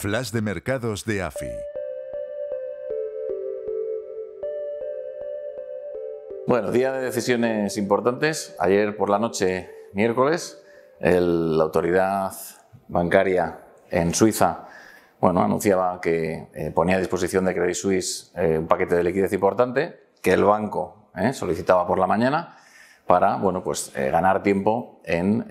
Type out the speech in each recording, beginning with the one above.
Flash de mercados de AFI. Bueno, día de decisiones importantes. Ayer por la noche, miércoles, la autoridad bancaria en Suiza bueno, anunciaba que eh, ponía a disposición de Credit Suisse eh, un paquete de liquidez importante que el banco eh, solicitaba por la mañana para bueno, pues, ganar tiempo en,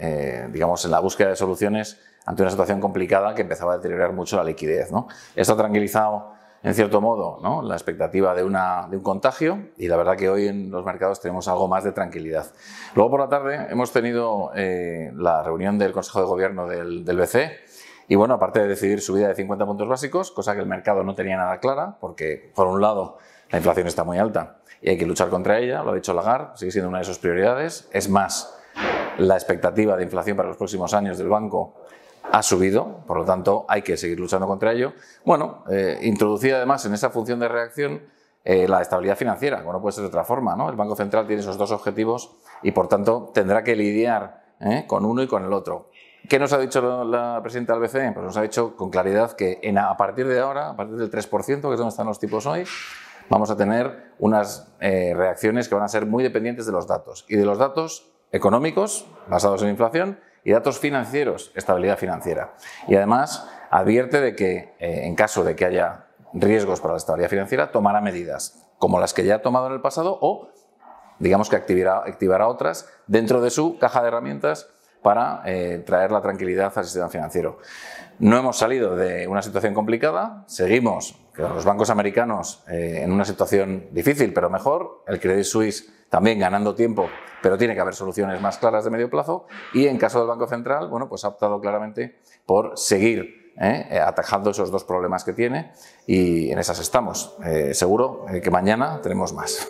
digamos, en la búsqueda de soluciones ante una situación complicada que empezaba a deteriorar mucho la liquidez. Esto ha tranquilizado, en cierto modo, la expectativa de, un contagio y la verdad que hoy en los mercados tenemos algo más de tranquilidad. Luego por la tarde hemos tenido eh, la reunión del Consejo de Gobierno del, del BCE. Y bueno, aparte de decidir subida de 50 puntos básicos, cosa que el mercado no tenía nada clara, porque por un lado la inflación está muy alta y hay que luchar contra ella, lo ha dicho Lagarde, sigue siendo una de sus prioridades. Es más, la expectativa de inflación para los próximos años del banco ha subido, por lo tanto hay que seguir luchando contra ello. Bueno, eh, introducir además en esa función de reacción eh, la estabilidad financiera, como no puede ser de otra forma, ¿no? El Banco Central tiene esos dos objetivos y por tanto tendrá que lidiar ¿eh? con uno y con el otro. ¿Qué nos ha dicho la presidenta del BCE? Pues nos ha dicho con claridad que a partir de ahora, a partir del 3%, que es donde están los tipos hoy, vamos a tener unas reacciones que van a ser muy dependientes de los datos. Y de los datos económicos, basados en inflación, y datos financieros, estabilidad financiera. Y además advierte de que eh, en caso de que haya riesgos para la estabilidad financiera, tomará medidas como las que ya ha tomado en el pasado o digamos que activará, otras dentro de su caja de herramientas para eh, traer la tranquilidad al sistema financiero. No hemos salido de una situación complicada, seguimos con los bancos americanos eh, en una situación difícil, pero mejor, el Credit Suisse también ganando tiempo pero tiene que haber soluciones más claras de medio plazo y en caso del Banco Central, bueno, pues ha optado claramente por seguir ¿eh? Eh, atajando esos dos problemas que tiene y en esas estamos. Eh, seguro que mañana tenemos más.